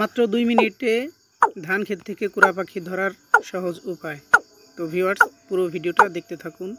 মাত্র দুই মিনিটে ধান ক্ষেত থেকে কুড়া পাখি ধরার সহজ উপায় তো ভিওয়ার্স পুরো ভিডিওটা দেখতে থাকুন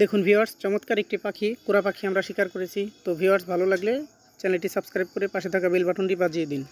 দেখুন ভিওয়ার্স চমৎকার একটি পাখি কুড়া পাখি আমরা শিকার করেছি তো ভিওয়ার্স ভালো লাগলে চ্যানেলটি সাবস্ক্রাইব করে পাশে থাকা বেল বাটনটি বাজিয়ে দিন